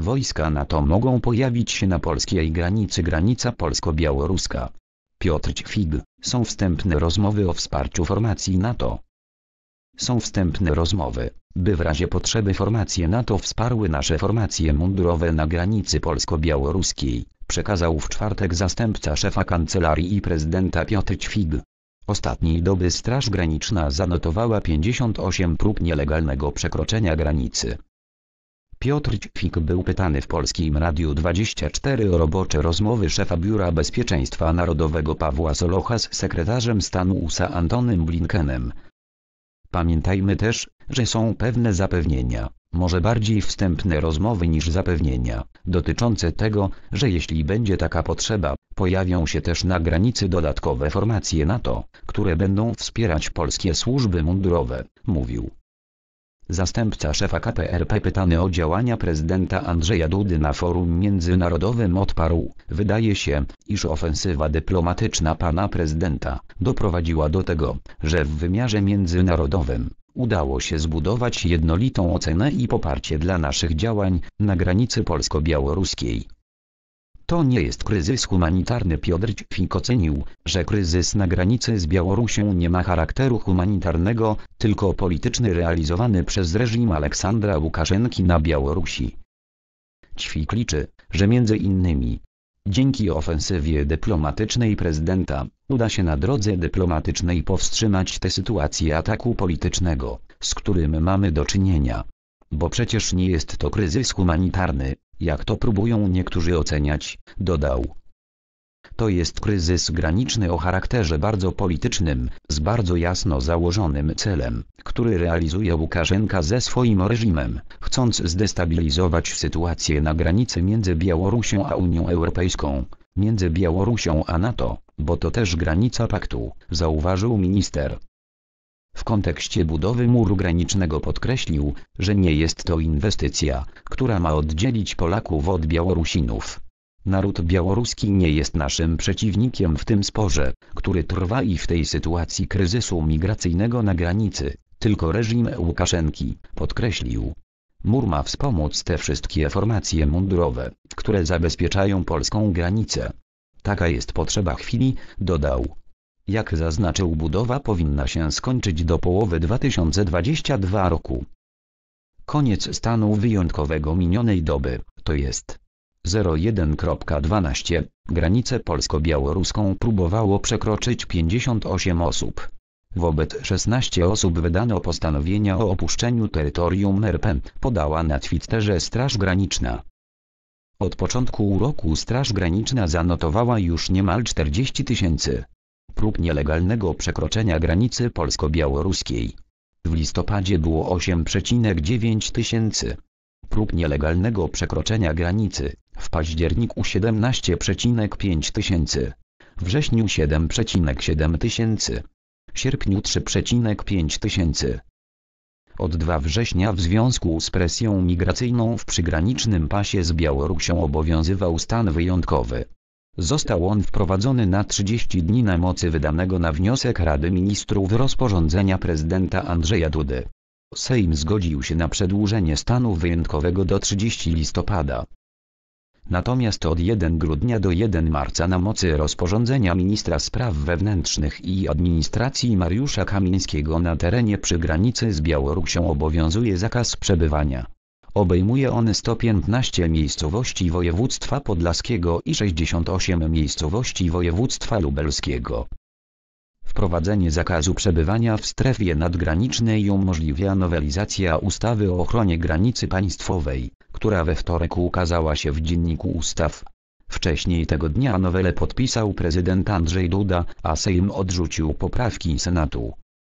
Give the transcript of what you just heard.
Wojska NATO mogą pojawić się na polskiej granicy granica polsko-białoruska. Piotr Ćwig, są wstępne rozmowy o wsparciu formacji NATO. Są wstępne rozmowy, by w razie potrzeby formacje NATO wsparły nasze formacje mundurowe na granicy polsko-białoruskiej, przekazał w czwartek zastępca szefa kancelarii i prezydenta Piotr Ćwig. Ostatniej doby Straż Graniczna zanotowała 58 prób nielegalnego przekroczenia granicy, Piotr Ćwik był pytany w Polskim Radiu 24 o robocze rozmowy szefa Biura Bezpieczeństwa Narodowego Pawła Solocha z sekretarzem stanu USA Antonym Blinkenem. Pamiętajmy też, że są pewne zapewnienia, może bardziej wstępne rozmowy niż zapewnienia, dotyczące tego, że jeśli będzie taka potrzeba, pojawią się też na granicy dodatkowe formacje NATO, które będą wspierać polskie służby mundurowe, mówił. Zastępca szefa KPRP pytany o działania prezydenta Andrzeja Dudy na forum międzynarodowym odparł, wydaje się, iż ofensywa dyplomatyczna pana prezydenta doprowadziła do tego, że w wymiarze międzynarodowym udało się zbudować jednolitą ocenę i poparcie dla naszych działań na granicy polsko-białoruskiej. To nie jest kryzys humanitarny. Piotr Ćwik ocenił, że kryzys na granicy z Białorusią nie ma charakteru humanitarnego, tylko polityczny realizowany przez reżim Aleksandra Łukaszenki na Białorusi. Ćwik liczy, że między innymi Dzięki ofensywie dyplomatycznej prezydenta, uda się na drodze dyplomatycznej powstrzymać tę sytuację ataku politycznego, z którym mamy do czynienia. Bo przecież nie jest to kryzys humanitarny, jak to próbują niektórzy oceniać, dodał. To jest kryzys graniczny o charakterze bardzo politycznym, z bardzo jasno założonym celem, który realizuje Łukaszenka ze swoim reżimem, chcąc zdestabilizować sytuację na granicy między Białorusią a Unią Europejską, między Białorusią a NATO, bo to też granica paktu, zauważył minister. W kontekście budowy muru granicznego podkreślił, że nie jest to inwestycja, która ma oddzielić Polaków od Białorusinów. Naród białoruski nie jest naszym przeciwnikiem w tym sporze, który trwa i w tej sytuacji kryzysu migracyjnego na granicy, tylko reżim Łukaszenki, podkreślił. Mur ma wspomóc te wszystkie formacje mundurowe, które zabezpieczają polską granicę. Taka jest potrzeba chwili, dodał. Jak zaznaczył budowa powinna się skończyć do połowy 2022 roku. Koniec stanu wyjątkowego minionej doby, to jest 01.12. Granicę polsko-białoruską próbowało przekroczyć 58 osób. Wobec 16 osób wydano postanowienia o opuszczeniu terytorium RP, podała na Twitterze Straż Graniczna. Od początku roku Straż Graniczna zanotowała już niemal 40 tysięcy prób nielegalnego przekroczenia granicy polsko-białoruskiej. W listopadzie było 8,9 tysięcy prób nielegalnego przekroczenia granicy, w październiku 17,5 tysięcy, wrześniu 7,7 tysięcy, sierpniu 3,5 tysięcy. Od 2 września w związku z presją migracyjną w przygranicznym pasie z Białorusią obowiązywał stan wyjątkowy. Został on wprowadzony na 30 dni na mocy wydanego na wniosek Rady Ministrów rozporządzenia prezydenta Andrzeja Dudy. Sejm zgodził się na przedłużenie stanu wyjątkowego do 30 listopada. Natomiast od 1 grudnia do 1 marca na mocy rozporządzenia ministra spraw wewnętrznych i administracji Mariusza Kamińskiego na terenie przy granicy z Białorusią obowiązuje zakaz przebywania Obejmuje on 115 miejscowości województwa podlaskiego i 68 miejscowości województwa lubelskiego. Wprowadzenie zakazu przebywania w strefie nadgranicznej umożliwia nowelizacja ustawy o ochronie granicy państwowej, która we wtorek ukazała się w Dzienniku Ustaw. Wcześniej tego dnia nowelę podpisał prezydent Andrzej Duda, a Sejm odrzucił poprawki Senatu.